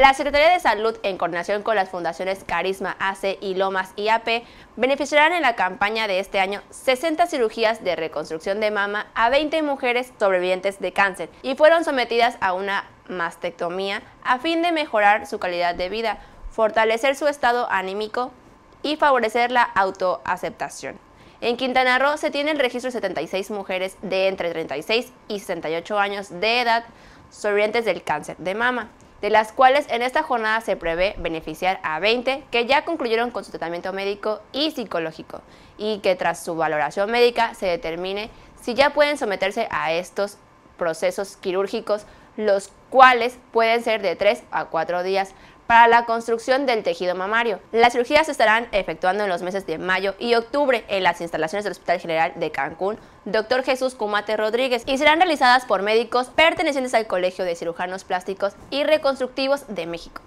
La Secretaría de Salud, en coordinación con las fundaciones Carisma AC y Lomas IAP, beneficiarán en la campaña de este año 60 cirugías de reconstrucción de mama a 20 mujeres sobrevivientes de cáncer y fueron sometidas a una mastectomía a fin de mejorar su calidad de vida, fortalecer su estado anímico y favorecer la autoaceptación. En Quintana Roo se tiene el registro de 76 mujeres de entre 36 y 68 años de edad sobrevivientes del cáncer de mama de las cuales en esta jornada se prevé beneficiar a 20 que ya concluyeron con su tratamiento médico y psicológico y que tras su valoración médica se determine si ya pueden someterse a estos procesos quirúrgicos los cuales pueden ser de 3 a 4 días para la construcción del tejido mamario. Las cirugías se estarán efectuando en los meses de mayo y octubre en las instalaciones del Hospital General de Cancún, Dr. Jesús Cumate Rodríguez, y serán realizadas por médicos pertenecientes al Colegio de Cirujanos Plásticos y Reconstructivos de México.